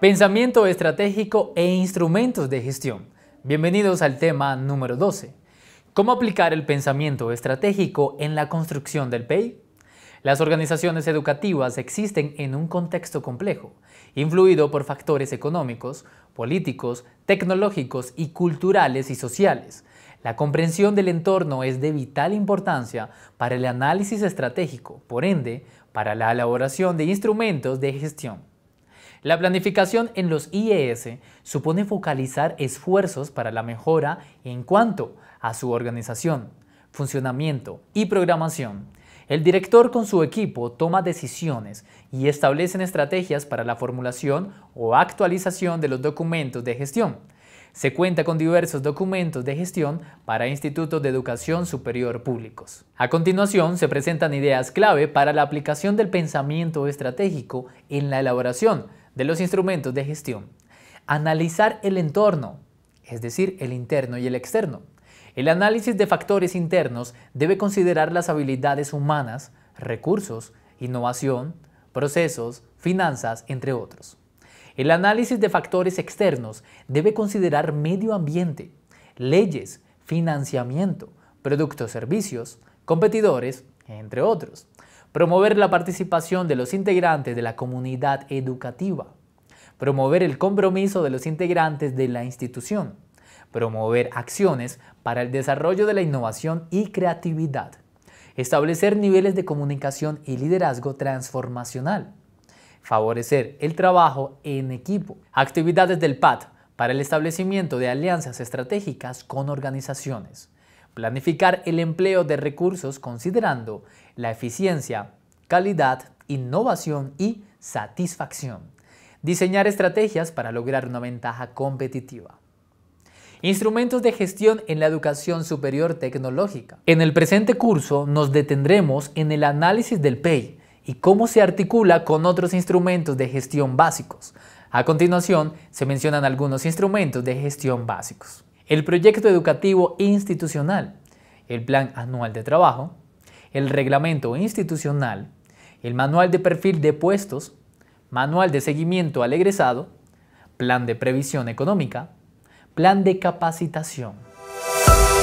Pensamiento estratégico e instrumentos de gestión. Bienvenidos al tema número 12. ¿Cómo aplicar el pensamiento estratégico en la construcción del PEI? Las organizaciones educativas existen en un contexto complejo, influido por factores económicos, políticos, tecnológicos y culturales y sociales. La comprensión del entorno es de vital importancia para el análisis estratégico, por ende, para la elaboración de instrumentos de gestión. La planificación en los IES supone focalizar esfuerzos para la mejora en cuanto a su organización, funcionamiento y programación. El director con su equipo toma decisiones y establecen estrategias para la formulación o actualización de los documentos de gestión. Se cuenta con diversos documentos de gestión para institutos de educación superior públicos. A continuación, se presentan ideas clave para la aplicación del pensamiento estratégico en la elaboración de los instrumentos de gestión, analizar el entorno, es decir, el interno y el externo. El análisis de factores internos debe considerar las habilidades humanas, recursos, innovación, procesos, finanzas, entre otros. El análisis de factores externos debe considerar medio ambiente, leyes, financiamiento, productos, servicios, competidores, entre otros promover la participación de los integrantes de la comunidad educativa, promover el compromiso de los integrantes de la institución, promover acciones para el desarrollo de la innovación y creatividad, establecer niveles de comunicación y liderazgo transformacional, favorecer el trabajo en equipo, actividades del PAD para el establecimiento de alianzas estratégicas con organizaciones, Planificar el empleo de recursos considerando la eficiencia, calidad, innovación y satisfacción. Diseñar estrategias para lograr una ventaja competitiva. Instrumentos de gestión en la educación superior tecnológica. En el presente curso nos detendremos en el análisis del PEI y cómo se articula con otros instrumentos de gestión básicos. A continuación, se mencionan algunos instrumentos de gestión básicos el proyecto educativo institucional, el plan anual de trabajo, el reglamento institucional, el manual de perfil de puestos, manual de seguimiento al egresado, plan de previsión económica, plan de capacitación.